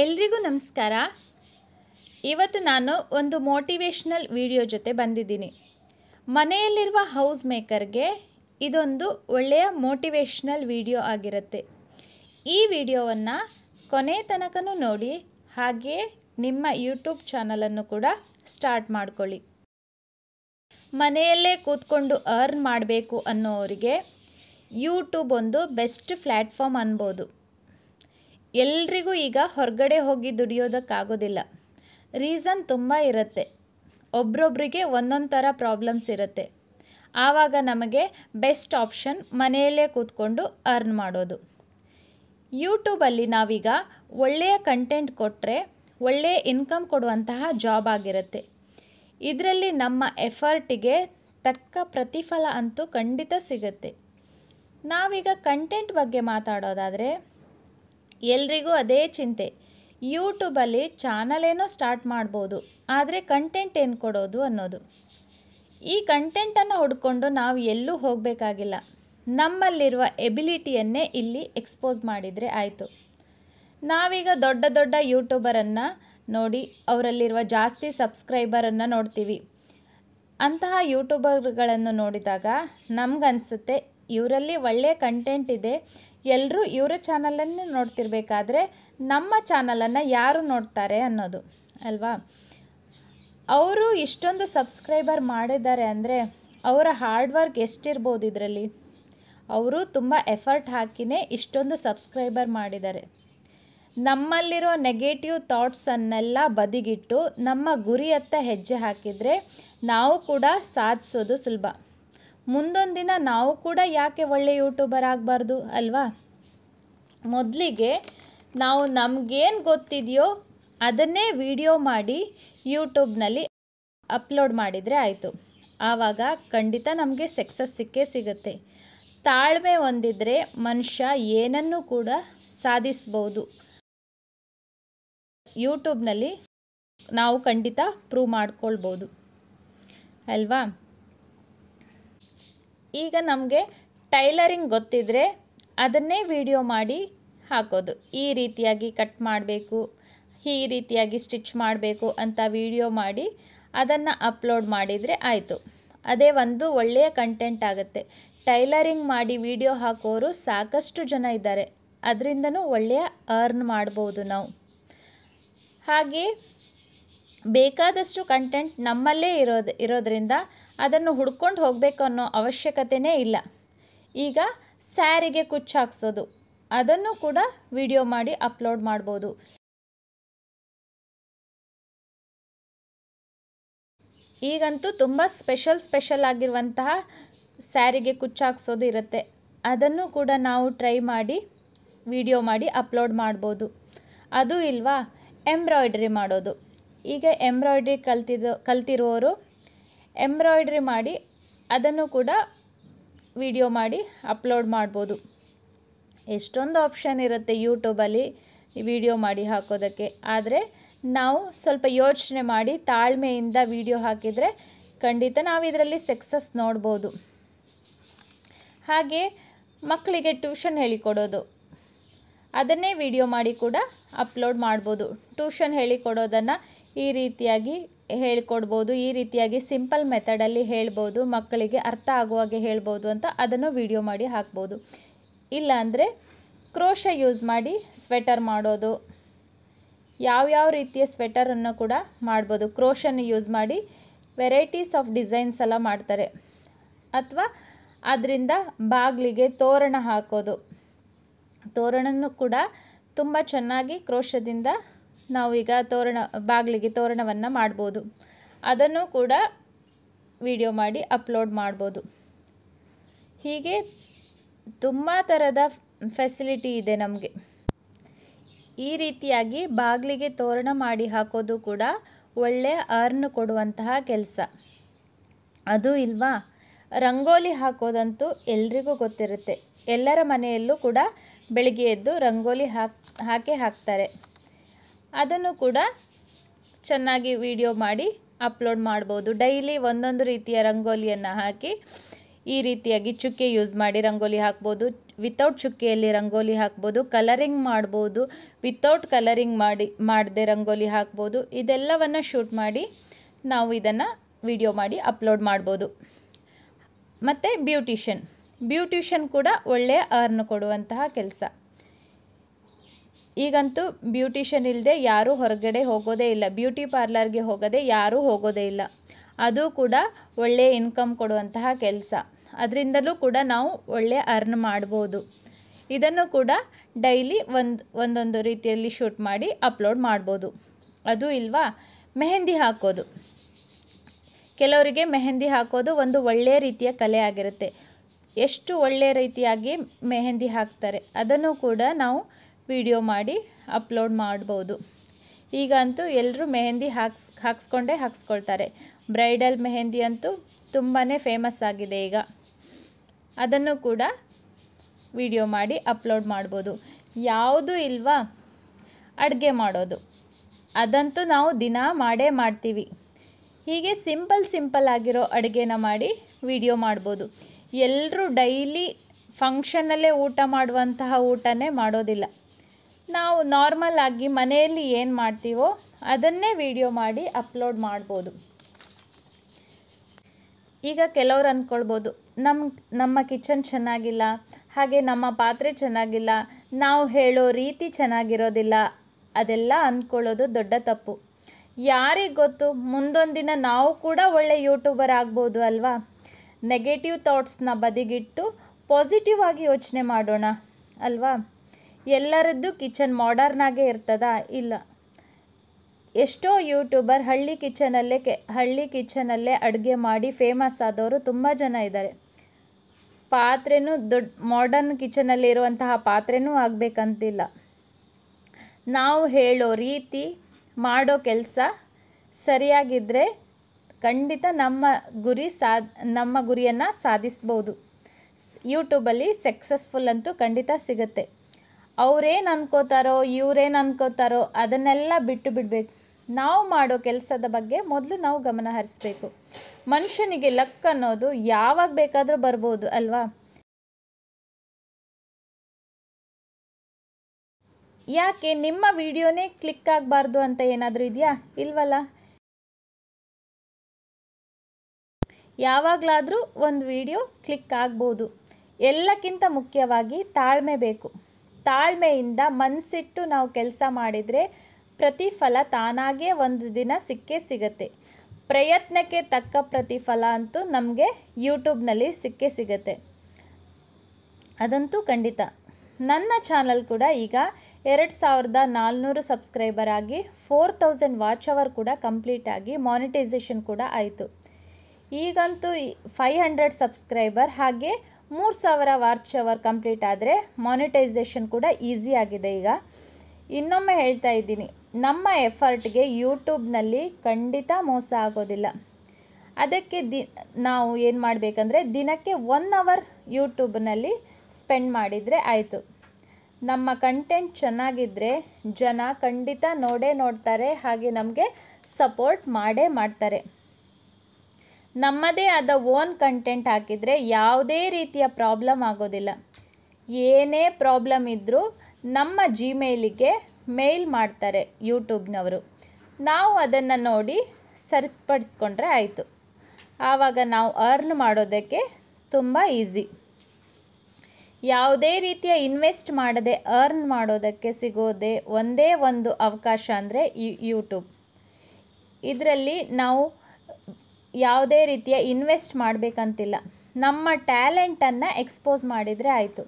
ಎಲ್ರಿಗೂ ನಮಸ್ಕಾರ ಇವತ್ತು ನಾನು ಒಂದು ಮೋಟಿವೇಶ್ನಲ್ ವಿಡಿಯೋ ಜೊತೆ ಬಂದಿದ್ದೀನಿ ಮನೆಯಲ್ಲಿರುವ ಹೌಸ್ ಮೇಕರ್ಗೆ ಇದೊಂದು ಒಳ್ಳೆಯ ಮೋಟಿವೇಶ್ನಲ್ ವಿಡಿಯೋ ಆಗಿರುತ್ತೆ ಈ ವಿಡಿಯೋವನ್ನು ಕೊನೆ ತನಕನೂ ನೋಡಿ ಹಾಗೆಯೇ ನಿಮ್ಮ ಯೂಟ್ಯೂಬ್ ಚಾನಲನ್ನು ಕೂಡ ಸ್ಟಾರ್ಟ್ ಮಾಡಿಕೊಳ್ಳಿ ಮನೆಯಲ್ಲೇ ಕೂತ್ಕೊಂಡು ಅರ್ನ್ ಮಾಡಬೇಕು ಅನ್ನೋರಿಗೆ ಯೂಟ್ಯೂಬ್ ಒಂದು ಬೆಸ್ಟ್ ಪ್ಲ್ಯಾಟ್ಫಾರ್ಮ್ ಅನ್ಬೋದು ಎಲ್ರಿಗೂ ಈಗ ಹೊರಗಡೆ ಹೋಗಿ ದುಡಿಯೋದಕ್ಕಾಗೋದಿಲ್ಲ ರೀಸನ್ ತುಂಬ ಇರುತ್ತೆ ಒಬ್ರೊಬ್ರಿಗೆ ಒಂದೊಂದು ಥರ ಪ್ರಾಬ್ಲಮ್ಸ್ ಇರುತ್ತೆ ಆವಾಗ ನಮಗೆ ಬೆಸ್ಟ್ ಆಪ್ಷನ್ ಮನೆಯಲ್ಲೇ ಕೂತ್ಕೊಂಡು ಅರ್ನ್ ಮಾಡೋದು ಯೂಟ್ಯೂಬಲ್ಲಿ ನಾವೀಗ ಒಳ್ಳೆಯ ಕಂಟೆಂಟ್ ಕೊಟ್ಟರೆ ಒಳ್ಳೆಯ ಇನ್ಕಮ್ ಕೊಡುವಂತಹ ಜಾಬ್ ಆಗಿರುತ್ತೆ ಇದರಲ್ಲಿ ನಮ್ಮ ಎಫರ್ಟಿಗೆ ತಕ್ಕ ಪ್ರತಿಫಲ ಅಂತೂ ಖಂಡಿತ ಸಿಗುತ್ತೆ ನಾವೀಗ ಕಂಟೆಂಟ್ ಬಗ್ಗೆ ಮಾತಾಡೋದಾದರೆ ಎಲ್ರಿಗೂ ಅದೇ ಚಿಂತೆ ಯೂಟ್ಯೂಬಲ್ಲಿ ಚಾನಲೇನೋ ಏನೋ ಸ್ಟಾರ್ಟ್ ಮಾಡ್ಬೋದು ಆದರೆ ಕಂಟೆಂಟ್ ಏನು ಕೊಡೋದು ಅನ್ನೋದು ಈ ಕಂಟೆಂಟನ್ನು ಹುಡ್ಕೊಂಡು ನಾವು ಎಲ್ಲೂ ಹೋಗಬೇಕಾಗಿಲ್ಲ ನಮ್ಮಲ್ಲಿರುವ ಎಬಿಲಿಟಿಯನ್ನೇ ಇಲ್ಲಿ ಎಕ್ಸ್ಪೋಸ್ ಮಾಡಿದರೆ ಆಯಿತು ನಾವೀಗ ದೊಡ್ಡ ದೊಡ್ಡ ಯೂಟ್ಯೂಬರನ್ನು ನೋಡಿ ಅವರಲ್ಲಿರುವ ಜಾಸ್ತಿ ಸಬ್ಸ್ಕ್ರೈಬರನ್ನು ನೋಡ್ತೀವಿ ಅಂತಹ ಯೂಟ್ಯೂಬರ್ಗಳನ್ನು ನೋಡಿದಾಗ ನಮಗನ್ಸುತ್ತೆ ಇವರಲ್ಲಿ ಒಳ್ಳೆಯ ಕಂಟೆಂಟ್ ಇದೆ ಎಲ್ಲರೂ ಇವರ ಚಾನಲನ್ನೇ ನೋಡ್ತಿರ್ಬೇಕಾದ್ರೆ ನಮ್ಮ ಚಾನಲನ್ನು ಯಾರು ನೋಡ್ತಾರೆ ಅನ್ನೋದು ಅಲ್ವಾ ಅವರು ಇಷ್ಟೊಂದು ಸಬ್ಸ್ಕ್ರೈಬರ್ ಮಾಡಿದ್ದಾರೆ ಅಂದರೆ ಅವರ ಹಾರ್ಡ್ ವರ್ಕ್ ಎಷ್ಟಿರ್ಬೋದು ಇದರಲ್ಲಿ ಅವರು ತುಂಬ ಎಫರ್ಟ್ ಹಾಕಿನೇ ಇಷ್ಟೊಂದು ಸಬ್ಸ್ಕ್ರೈಬರ್ ಮಾಡಿದ್ದಾರೆ ನಮ್ಮಲ್ಲಿರೋ ನೆಗೆಟಿವ್ ಥಾಟ್ಸನ್ನೆಲ್ಲ ಬದಿಗಿಟ್ಟು ನಮ್ಮ ಗುರಿಯತ್ತ ಹೆಜ್ಜೆ ಹಾಕಿದರೆ ನಾವು ಕೂಡ ಸಾಧಿಸೋದು ಸುಲಭ ಮುಂದೊಂದು ದಿನ ನಾವು ಕೂಡ ಯಾಕೆ ಒಳ್ಳೆಯ ಯೂಟ್ಯೂಬರ್ ಆಗಬಾರ್ದು ಅಲ್ವಾ ಮೊದಲಿಗೆ ನಾವು ನಮಗೇನು ಗೊತ್ತಿದೆಯೋ ಅದನ್ನೇ ವಿಡಿಯೋ ಮಾಡಿ ಯೂಟ್ಯೂಬ್ನಲ್ಲಿ ಅಪ್ಲೋಡ್ ಮಾಡಿದರೆ ಆಯಿತು ಆವಾಗ ಖಂಡಿತ ನಮಗೆ ಸಕ್ಸಸ್ ಸಿಕ್ಕೇ ಸಿಗುತ್ತೆ ತಾಳ್ಮೆ ಹೊಂದಿದರೆ ಮನುಷ್ಯ ಏನನ್ನು ಕೂಡ ಸಾಧಿಸ್ಬೋದು ಯೂಟ್ಯೂಬ್ನಲ್ಲಿ ನಾವು ಖಂಡಿತ ಪ್ರೂವ್ ಮಾಡ್ಕೊಳ್ಬೋದು ಅಲ್ವಾ ಈಗ ನಮಗೆ ಟೈಲರಿಂಗ್ ಗೊತ್ತಿದ್ದರೆ ಅದನ್ನೇ ವಿಡಿಯೋ ಮಾಡಿ ಹಾಕೋದು ಈ ರೀತಿಯಾಗಿ ಕಟ್ ಮಾಡಬೇಕು ಈ ರೀತಿಯಾಗಿ ಸ್ಟಿಚ್ ಮಾಡಬೇಕು ಅಂತ ವಿಡಿಯೋ ಮಾಡಿ ಅದನ್ನು ಅಪ್ಲೋಡ್ ಮಾಡಿದರೆ ಆಯಿತು ಅದೇ ಒಂದು ಒಳ್ಳೆಯ ಕಂಟೆಂಟ್ ಆಗುತ್ತೆ ಟೈಲರಿಂಗ್ ಮಾಡಿ ವಿಡಿಯೋ ಹಾಕೋರು ಸಾಕಷ್ಟು ಜನ ಇದ್ದಾರೆ ಅದರಿಂದನೂ ಒಳ್ಳೆಯ ಅರ್ನ್ ಮಾಡ್ಬೋದು ನಾವು ಹಾಗೆ ಬೇಕಾದಷ್ಟು ಕಂಟೆಂಟ್ ನಮ್ಮಲ್ಲೇ ಇರೋದು ಇರೋದರಿಂದ ಅದನ್ನು ಹುಡ್ಕೊಂಡು ಹೋಗಬೇಕು ಅನ್ನೋ ಅವಶ್ಯಕತೆಯೇ ಇಲ್ಲ ಈಗ ಸ್ಯಾರಿಗೆ ಕುಚ್ಚು ಅದನ್ನು ಕೂಡ ವಿಡಿಯೋ ಮಾಡಿ ಅಪ್ಲೋಡ್ ಮಾಡ್ಬೋದು ಈಗಂತೂ ತುಂಬ ಸ್ಪೆಷಲ್ ಸ್ಪೆಷಲ್ ಆಗಿರುವಂತಹ ಸ್ಯಾರಿಗೆ ಕುಚ್ಚು ಹಾಕ್ಸೋದು ಇರುತ್ತೆ ಅದನ್ನು ಕೂಡ ನಾವು ಟ್ರೈ ಮಾಡಿ ವಿಡಿಯೋ ಮಾಡಿ ಅಪ್ಲೋಡ್ ಮಾಡ್ಬೋದು ಅದು ಇಲ್ವಾ ಎಂಬ್ರಾಯ್ಡ್ರಿ ಮಾಡೋದು ಈಗ ಎಂಬ್ರಾಯ್ಡ್ರಿ ಕಲ್ತಿದ್ದು ಕಲ್ತಿರೋರು ಎಂಬ್ರಾಯ್ಡ್ರಿ ಮಾಡಿ ಅದನ್ನು ಕೂಡ ವಿಡಿಯೋ ಮಾಡಿ ಅಪ್ಲೋಡ್ ಮಾಡ್ಬೋದು ಎಷ್ಟೊಂದು ಆಪ್ಷನ್ ಇರುತ್ತೆ ಯೂಟ್ಯೂಬಲ್ಲಿ ವಿಡಿಯೋ ಮಾಡಿ ಹಾಕೋದಕ್ಕೆ ಆದರೆ ನಾವು ಸ್ವಲ್ಪ ಯೋಚನೆ ಮಾಡಿ ತಾಳ್ಮೆಯಿಂದ ವಿಡಿಯೋ ಹಾಕಿದರೆ ಖಂಡಿತ ನಾವು ಇದರಲ್ಲಿ ಸಕ್ಸಸ್ ನೋಡ್ಬೋದು ಹಾಗೆ ಮಕ್ಕಳಿಗೆ ಟ್ಯೂಷನ್ ಹೇಳಿಕೊಡೋದು ಅದನ್ನೇ ವಿಡಿಯೋ ಮಾಡಿ ಕೂಡ ಅಪ್ಲೋಡ್ ಮಾಡ್ಬೋದು ಟ್ಯೂಷನ್ ಹೇಳಿಕೊಡೋದನ್ನು ಈ ರೀತಿಯಾಗಿ ಹೇಳ್ಕೊಡ್ಬೋದು ಈ ರೀತಿಯಾಗಿ ಸಿಂಪಲ್ ಮೆಥಡಲ್ಲಿ ಹೇಳ್ಬೋದು ಮಕ್ಕಳಿಗೆ ಅರ್ಥ ಆಗುವಾಗೆ ಹೇಳ್ಬೋದು ಅಂತ ಅದನ್ನು ವಿಡಿಯೋ ಮಾಡಿ ಹಾಕ್ಬೋದು ಇಲ್ಲಾಂದರೆ ಕ್ರೋಶ ಯೂಸ್ ಮಾಡಿ ಸ್ವೆಟರ್ ಮಾಡೋದು ಯಾವ್ಯಾವ ರೀತಿಯ ಸ್ವೆಟರನ್ನು ಕೂಡ ಮಾಡ್ಬೋದು ಕ್ರೋಶನ್ನು ಯೂಸ್ ಮಾಡಿ ವೆರೈಟೀಸ್ ಆಫ್ ಡಿಸೈನ್ಸ್ ಎಲ್ಲ ಮಾಡ್ತಾರೆ ಅಥವಾ ಅದರಿಂದ ಬಾಗಿಲಿಗೆ ತೋರಣ ಹಾಕೋದು ತೋರಣನೂ ಕೂಡ ತುಂಬ ಚೆನ್ನಾಗಿ ಕ್ರೋಶದಿಂದ ನಾವು ಈಗ ತೋರಣ ಬಾಗಿಲಿಗೆ ತೋರಣವನ್ನು ಮಾಡ್ಬೋದು ಅದನ್ನು ಕೂಡ ವಿಡಿಯೋ ಮಾಡಿ ಅಪ್ಲೋಡ್ ಮಾಡ್ಬೋದು ಹೀಗೆ ತುಂಬ ಥರದ ಫೆಸಿಲಿಟಿ ಇದೆ ನಮಗೆ ಈ ರೀತಿಯಾಗಿ ಬಾಗಿಲಿಗೆ ತೋರಣ ಮಾಡಿ ಹಾಕೋದು ಕೂಡ ಒಳ್ಳೆಯ ಅರ್ನ್ ಕೊಡುವಂತಹ ಕೆಲಸ ಅದು ಇಲ್ವಾ ರಂಗೋಲಿ ಹಾಕೋದಂತೂ ಎಲ್ರಿಗೂ ಗೊತ್ತಿರುತ್ತೆ ಎಲ್ಲರ ಮನೆಯಲ್ಲೂ ಕೂಡ ಬೆಳಿಗ್ಗೆ ಎದ್ದು ರಂಗೋಲಿ ಹಾಕಿ ಹಾಕೇ ಹಾಕ್ತಾರೆ ಅದನ್ನು ಕೂಡ ಚೆನ್ನಾಗಿ ವಿಡಿಯೋ ಮಾಡಿ ಅಪ್ಲೋಡ್ ಮಾಡ್ಬೋದು ಡೈಲಿ ಒಂದೊಂದು ರೀತಿಯ ರಂಗೋಲಿಯನ್ನು ಹಾಕಿ ಈ ರೀತಿಯಾಗಿ ಚುಕ್ಕೆ ಯೂಸ್ ಮಾಡಿ ರಂಗೋಲಿ ಹಾಕ್ಬೋದು ವಿತೌಟ್ ಚುಕ್ಕೆಯಲ್ಲಿ ರಂಗೋಲಿ ಹಾಕ್ಬೋದು ಕಲರಿಂಗ್ ಮಾಡ್ಬೋದು ವಿತೌಟ್ ಕಲರಿಂಗ್ ಮಾಡಿ ಮಾಡದೆ ರಂಗೋಲಿ ಹಾಕ್ಬೋದು ಇದೆಲ್ಲವನ್ನು ಶೂಟ್ ಮಾಡಿ ನಾವು ಇದನ್ನು ವಿಡಿಯೋ ಮಾಡಿ ಅಪ್ಲೋಡ್ ಮಾಡ್ಬೋದು ಮತ್ತು ಬ್ಯೂಟಿಷನ್ ಬ್ಯೂಟಿಷನ್ ಕೂಡ ಒಳ್ಳೆಯ ಅರ್ನ್ ಕೊಡುವಂತಹ ಕೆಲಸ ಈಗಂತೂ ಬ್ಯೂಟಿಷನ್ ಇಲ್ಲದೆ ಯಾರೂ ಹೊರಗಡೆ ಹೋಗೋದೇ ಇಲ್ಲ ಬ್ಯೂಟಿ ಪಾರ್ಲರ್ಗೆ ಹೋಗದೆ ಯಾರೂ ಹೋಗೋದೇ ಇಲ್ಲ ಅದು ಕೂಡ ಒಳ್ಳೆಯ ಇನ್ಕಮ್ ಕೊಡುವಂತಹ ಕೆಲಸ ಅದರಿಂದಲೂ ಕೂಡ ನಾವು ಒಳ್ಳೆಯ ಅರ್ನ್ ಮಾಡ್ಬೋದು ಇದನ್ನು ಕೂಡ ಡೈಲಿ ಒಂದು ಒಂದೊಂದು ರೀತಿಯಲ್ಲಿ ಶೂಟ್ ಮಾಡಿ ಅಪ್ಲೋಡ್ ಮಾಡ್ಬೋದು ಅದು ಇಲ್ವಾ ಮೆಹಂದಿ ಹಾಕೋದು ಕೆಲವರಿಗೆ ಮೆಹಂದಿ ಹಾಕೋದು ಒಂದು ಒಳ್ಳೆಯ ರೀತಿಯ ಕಲೆ ಆಗಿರುತ್ತೆ ಎಷ್ಟು ಒಳ್ಳೆಯ ರೀತಿಯಾಗಿ ಮೆಹಂದಿ ಹಾಕ್ತಾರೆ ಅದನ್ನು ಕೂಡ ನಾವು ವಿಡಿಯೋ ಮಾಡಿ ಅಪ್ಲೋಡ್ ಮಾಡ್ಬೋದು ಈಗಂತೂ ಎಲ್ಲರೂ ಮೆಹಂದಿ ಹಾಕ್ಸ್ ಹಾಕ್ಸ್ಕೊಂಡೇ ಹಾಕ್ಸ್ಕೊಳ್ತಾರೆ ಬ್ರೈಡಲ್ ಮೆಹಂದಿ ಅಂತೂ ತುಂಬಾ ಫೇಮಸ್ ಆಗಿದೆ ಈಗ ಅದನ್ನು ಕೂಡ ವಿಡಿಯೋ ಮಾಡಿ ಅಪ್ಲೋಡ್ ಮಾಡ್ಬೋದು ಯಾವುದು ಇಲ್ವಾ ಅಡುಗೆ ಮಾಡೋದು ಅದಂತೂ ನಾವು ದಿನ ಮಾಡೇ ಮಾಡ್ತೀವಿ ಹೀಗೆ ಸಿಂಪಲ್ ಸಿಂಪಲ್ ಆಗಿರೋ ಅಡುಗೆನ ಮಾಡಿ ವಿಡಿಯೋ ಮಾಡ್ಬೋದು ಎಲ್ಲರೂ ಡೈಲಿ ಫಂಕ್ಷನಲ್ಲೇ ಊಟ ಮಾಡುವಂತಹ ಊಟನೇ ಮಾಡೋದಿಲ್ಲ ನಾವು ನಾರ್ಮಲ್ ಆಗಿ ಮನೆಯಲ್ಲಿ ಏನು ಮಾಡ್ತೀವೋ ಅದನ್ನೇ ವಿಡಿಯೋ ಮಾಡಿ ಅಪ್ಲೋಡ್ ಮಾಡ್ಬೋದು ಈಗ ಕೆಲವ್ರು ಅಂದ್ಕೊಳ್ಬೋದು ನಮ್ಮ ನಮ್ಮ ಕಿಚನ್ ಚೆನ್ನಾಗಿಲ್ಲ ಹಾಗೆ ನಮ್ಮ ಪಾತ್ರೆ ಚೆನ್ನಾಗಿಲ್ಲ ನಾವು ಹೇಳೋ ರೀತಿ ಚೆನ್ನಾಗಿರೋದಿಲ್ಲ ಅದೆಲ್ಲ ಅಂದ್ಕೊಳ್ಳೋದು ದೊಡ್ಡ ತಪ್ಪು ಯಾರಿಗೆ ಗೊತ್ತು ಮುಂದೊಂದು ದಿನ ನಾವು ಕೂಡ ಒಳ್ಳೆ ಯೂಟ್ಯೂಬರ್ ಆಗ್ಬೋದು ಅಲ್ವಾ ನೆಗೆಟಿವ್ ಥಾಟ್ಸ್ನ ಬದಿಗಿಟ್ಟು ಪಾಸಿಟಿವ್ ಆಗಿ ಯೋಚನೆ ಮಾಡೋಣ ಅಲ್ವಾ ಎಲ್ಲರದ್ದು ಕಿಚನ್ ಆಗೇ ಇರ್ತದ ಇಲ್ಲ ಎಷ್ಟೋ ಯೂಟ್ಯೂಬರ್ ಹಳ್ಳಿ ಕಿಚನಲ್ಲೇ ಕೆ ಹಳ್ಳಿ ಕಿಚನಲ್ಲೇ ಅಡುಗೆ ಮಾಡಿ ಫೇಮಸ್ ಆದವರು ತುಂಬ ಜನ ಇದ್ದಾರೆ ಪಾತ್ರೆನೂ ದೊಡ್ಡ ಮಾಡರ್ನ್ ಕಿಚನಲ್ಲಿರುವಂತಹ ಪಾತ್ರೆನೂ ಆಗಬೇಕಂತಿಲ್ಲ ನಾವು ಹೇಳೋ ರೀತಿ ಮಾಡೋ ಕೆಲಸ ಸರಿಯಾಗಿದ್ದರೆ ಖಂಡಿತ ನಮ್ಮ ಗುರಿ ಸಾ ನಮ್ಮ ಗುರಿಯನ್ನು ಸಾಧಿಸ್ಬೋದು ಯೂಟ್ಯೂಬಲ್ಲಿ ಸಕ್ಸಸ್ಫುಲ್ ಅಂತೂ ಖಂಡಿತ ಸಿಗುತ್ತೆ ಅವರೇನು ಅನ್ಕೋತಾರೋ ಇವ್ರೇನು ಅನ್ಕೋತಾರೋ ಅದನ್ನೆಲ್ಲ ಬಿಟ್ಟು ಬಿಡಬೇಕು ನಾವು ಮಾಡೋ ಕೆಲಸದ ಬಗ್ಗೆ ಮೊದಲು ನಾವು ಗಮನ ಹರಿಸ್ಬೇಕು ಮನುಷ್ಯನಿಗೆ ಲಕ್ ಅನ್ನೋದು ಯಾವಾಗ ಬೇಕಾದರೂ ಬರ್ಬೋದು ಅಲ್ವಾ ಯಾಕೆ ನಿಮ್ಮ ವಿಡಿಯೋನೇ ಕ್ಲಿಕ್ ಆಗಬಾರ್ದು ಅಂತ ಏನಾದರೂ ಇದೆಯಾ ಇಲ್ವಲ್ಲ ಯಾವಾಗಲಾದರೂ ಒಂದು ವಿಡಿಯೋ ಕ್ಲಿಕ್ ಆಗ್ಬೋದು ಎಲ್ಲಕ್ಕಿಂತ ಮುಖ್ಯವಾಗಿ ತಾಳ್ಮೆ ಬೇಕು ತಾಳ್ಮೆಯಿಂದ ಮನಸ್ಸಿಟ್ಟು ನಾವು ಕೆಲಸ ಮಾಡಿದರೆ ಪ್ರತಿಫಲ ತಾನಾಗೇ ಒಂದು ದಿನ ಸಿಕ್ಕೇ ಸಿಗತ್ತೆ ಪ್ರಯತ್ನಕ್ಕೆ ತಕ್ಕ ಪ್ರತಿಫಲ ಅಂತೂ ನಮಗೆ ಯೂಟ್ಯೂಬ್ನಲ್ಲಿ ಸಿಕ್ಕೇ ಸಿಗತ್ತೆ ಅದಂತೂ ಖಂಡಿತ ನನ್ನ ಚಾನಲ್ ಕೂಡ ಈಗ ಎರಡು ಸಾವಿರದ ನಾಲ್ನೂರು ಸಬ್ಸ್ಕ್ರೈಬರ್ ಆಗಿ ಫೋರ್ ತೌಸಂಡ್ ವಾಚ್ ಅವರ್ ಕೂಡ ಕಂಪ್ಲೀಟ್ ಆಗಿ ಮಾನಿಟೈಸೇಷನ್ ಕೂಡ ಆಯಿತು ಈಗಂತೂ ಫೈ ಹಂಡ್ರೆಡ್ ಸಬ್ಸ್ಕ್ರೈಬರ್ ಹಾಗೆ ಮೂರು ಸಾವಿರ ವಾರ್ಚ್ ಅವರ್ ಕಂಪ್ಲೀಟ್ ಆದರೆ ಮಾನಿಟೈಸೇಷನ್ ಕೂಡ ಈಸಿ ಆಗಿದೆ ಈಗ ಇನ್ನೊಮ್ಮೆ ಹೇಳ್ತಾ ಇದ್ದೀನಿ ನಮ್ಮ ಎಫರ್ಟ್ಗೆ ಯೂಟ್ಯೂಬ್ನಲ್ಲಿ ಖಂಡಿತ ಮೋಸ ಆಗೋದಿಲ್ಲ ಅದಕ್ಕೆ ದಿ ನಾವು ಏನು ಮಾಡಬೇಕಂದ್ರೆ ದಿನಕ್ಕೆ ಒನ್ ಅವರ್ ಯೂಟ್ಯೂಬ್ನಲ್ಲಿ ಸ್ಪೆಂಡ್ ಮಾಡಿದರೆ ಆಯಿತು ನಮ್ಮ ಕಂಟೆಂಟ್ ಚೆನ್ನಾಗಿದ್ದರೆ ಜನ ಖಂಡಿತ ನೋಡೇ ನೋಡ್ತಾರೆ ಹಾಗೆ ನಮಗೆ ಸಪೋರ್ಟ್ ಮಾಡೇ ಮಾಡ್ತಾರೆ ನಮ್ಮದೇ ಆದ ಓನ್ ಕಂಟೆಂಟ್ ಹಾಕಿದರೆ ಯಾವುದೇ ರೀತಿಯ ಪ್ರಾಬ್ಲಮ್ ಆಗೋದಿಲ್ಲ ಏನೇ ಪ್ರಾಬ್ಲಮ್ ಇದ್ದರೂ ನಮ್ಮ ಜಿಮೇಲಿಗೆ ಮೇಲ್ ಮಾಡ್ತಾರೆ ಯೂಟ್ಯೂಬ್ನವರು ನಾವು ಅದನ್ನು ನೋಡಿ ಸರಿಪಡಿಸ್ಕೊಂಡ್ರೆ ಆಯಿತು ಆವಾಗ ನಾವು ಅರ್ನ್ ಮಾಡೋದಕ್ಕೆ ತುಂಬ ಈಸಿ ಯಾವುದೇ ರೀತಿಯ ಇನ್ವೆಸ್ಟ್ ಮಾಡದೆ ಅರ್ನ್ ಮಾಡೋದಕ್ಕೆ ಸಿಗೋದೇ ಒಂದೇ ಒಂದು ಅವಕಾಶ ಅಂದರೆ ಯೂಟ್ಯೂಬ್ ಇದರಲ್ಲಿ ನಾವು ಯಾವುದೇ ರೀತಿಯ ಇನ್ವೆಸ್ಟ್ ಮಾಡಬೇಕಂತಿಲ್ಲ ನಮ್ಮ ಟ್ಯಾಲೆಂಟನ್ನು ಎಕ್ಸ್ಪೋಸ್ ಮಾಡಿದರೆ ಆಯಿತು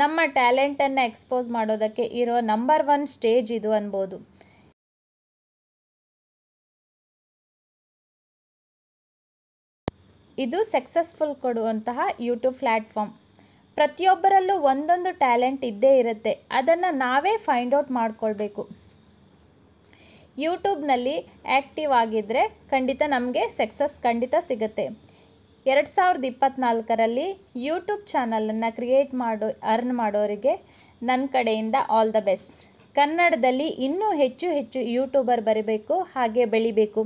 ನಮ್ಮ ಟ್ಯಾಲೆಂಟನ್ನು ಎಕ್ಸ್ಪೋಸ್ ಮಾಡೋದಕ್ಕೆ ಇರೋ ನಂಬರ್ ಒನ್ ಸ್ಟೇಜ್ ಇದು ಅನ್ಬೋದು ಇದು ಸಕ್ಸಸ್ಫುಲ್ ಕೊಡುವಂತಹ ಯೂಟ್ಯೂಬ್ ಪ್ಲ್ಯಾಟ್ಫಾರ್ಮ್ ಪ್ರತಿಯೊಬ್ಬರಲ್ಲೂ ಒಂದೊಂದು ಟ್ಯಾಲೆಂಟ್ ಇದ್ದೇ ಇರುತ್ತೆ ಅದನ್ನು ನಾವೇ ಫೈಂಡ್ ಔಟ್ ಮಾಡಿಕೊಳ್ಬೇಕು ಯೂಟ್ಯೂಬ್ನಲ್ಲಿ ಆ್ಯಕ್ಟಿವ್ ಆಗಿದ್ದರೆ ಖಂಡಿತ ನಮಗೆ ಸಕ್ಸಸ್ ಖಂಡಿತ ಸಿಗುತ್ತೆ ಎರಡು ಸಾವಿರದ ಇಪ್ಪತ್ತ್ನಾಲ್ಕರಲ್ಲಿ ಯೂಟ್ಯೂಬ್ ಚಾನಲನ್ನು ಕ್ರಿಯೇಟ್ ಮಾಡೋ ಅರ್ನ್ ಮಾಡೋರಿಗೆ ನನ್ನ ಕಡೆಯಿಂದ ಆಲ್ ದ ಬೆಸ್ಟ್ ಕನ್ನಡದಲ್ಲಿ ಇನ್ನೂ ಹೆಚ್ಚು ಹೆಚ್ಚು ಯೂಟ್ಯೂಬರ್ ಬರಬೇಕು ಹಾಗೆ ಬೆಳಿಬೇಕು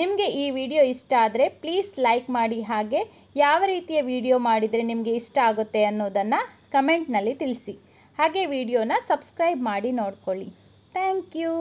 ನಿಮಗೆ ಈ ವಿಡಿಯೋ ಇಷ್ಟ ಆದರೆ ಪ್ಲೀಸ್ ಲೈಕ್ ಮಾಡಿ ಹಾಗೆ ಯಾವ ರೀತಿಯ ವಿಡಿಯೋ ಮಾಡಿದರೆ ನಿಮಗೆ ಇಷ್ಟ ಆಗುತ್ತೆ ಅನ್ನೋದನ್ನು ಕಮೆಂಟ್ನಲ್ಲಿ ತಿಳಿಸಿ ಹಾಗೆ ವಿಡಿಯೋನ ಸಬ್ಸ್ಕ್ರೈಬ್ ಮಾಡಿ ನೋಡ್ಕೊಳ್ಳಿ ಥ್ಯಾಂಕ್ ಯು